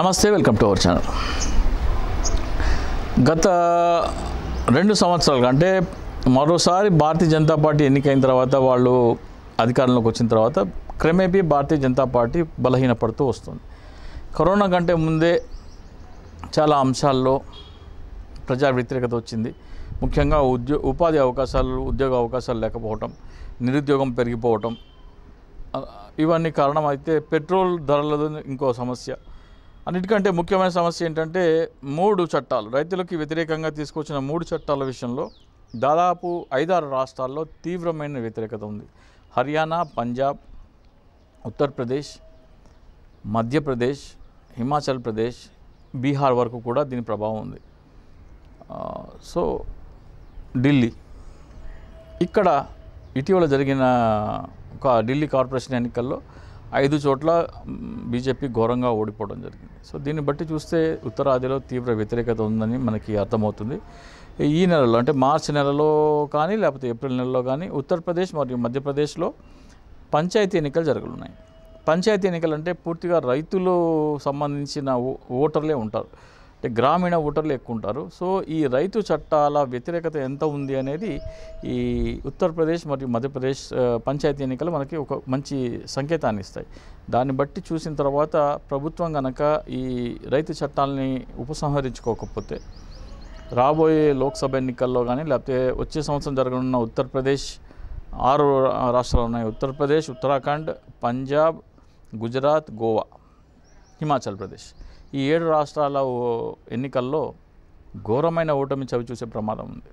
నమస్తే welcome to our channel గత రెండు సంవత్సరాలు అంటే మరోసారి భారతీయ జనతా పార్టీ ఎన్నికైన తర్వాత వాళ్ళు అధికారంలోకి వచ్చిన తర్వాత క్రమేపీ భారతీయ జనతా పార్టీ బలహీనపడుతూ వస్తుంది కరోనా కంటే ముందే చాలా అంశాల్లో ప్రజా వ్యతిరేకత వచ్చింది ముఖ్యంగా ఉద్యో ఉపాధి అవకాశాలు ఉద్యోగ అవకాశాలు లేకపోవటం నిరుద్యోగం పెరిగిపోవటం ఇవన్నీ కారణం అయితే పెట్రోల్ ధరలతో ఇంకో సమస్య అన్నిటికంటే ముఖ్యమైన సమస్య ఏంటంటే మూడు చట్టాలు రైతులకి వ్యతిరేకంగా తీసుకొచ్చిన మూడు చట్టాల విషయంలో దాదాపు ఐదారు రాష్ట్రాల్లో తీవ్రమైన వ్యతిరేకత ఉంది హర్యానా పంజాబ్ ఉత్తరప్రదేశ్ మధ్యప్రదేశ్ హిమాచల్ ప్రదేశ్ బీహార్ వరకు కూడా దీని ప్రభావం ఉంది సో ఢిల్లీ ఇక్కడ ఇటీవల జరిగిన ఒక ఢిల్లీ కార్పొరేషన్ ఎన్నికల్లో ఐదు చోట్ల బీజేపీ ఘోరంగా ఓడిపోవడం జరిగింది సో దీన్ని బట్టి చూస్తే ఉత్తరాదిలో తీవ్ర వ్యతిరేకత ఉందని మనకి అర్థమవుతుంది ఈ నెలలో అంటే మార్చి నెలలో కానీ లేకపోతే ఏప్రిల్ నెలలో కానీ ఉత్తరప్రదేశ్ మరియు మధ్యప్రదేశ్లో పంచాయతీ ఎన్నికలు జరగనున్నాయి పంచాయతీ ఎన్నికలు అంటే పూర్తిగా రైతులు సంబంధించిన ఓటర్లే ఉంటారు అంటే గ్రామీణ ఓటర్లు ఎక్కువ ఉంటారు సో ఈ రైతు చట్టాల వ్యతిరేకత ఎంత ఉంది అనేది ఈ ఉత్తరప్రదేశ్ మరియు మధ్యప్రదేశ్ పంచాయతీ ఎన్నికలు మనకి ఒక మంచి సంకేతాన్ని ఇస్తాయి దాన్ని బట్టి చూసిన తర్వాత ప్రభుత్వం కనుక ఈ రైతు చట్టాలని ఉపసంహరించుకోకపోతే రాబోయే లోక్సభ ఎన్నికల్లో కానీ లేకపోతే వచ్చే సంవత్సరం జరగనున్న ఉత్తరప్రదేశ్ ఆరు రాష్ట్రాలు ఉన్నాయి ఉత్తరప్రదేశ్ ఉత్తరాఖండ్ పంజాబ్ గుజరాత్ గోవా హిమాచల్ ప్రదేశ్ ఈ ఏడు రాష్ట్రాల ఎన్నికల్లో ఘోరమైన ఓటమి చవి చూసే ప్రమాదం ఉంది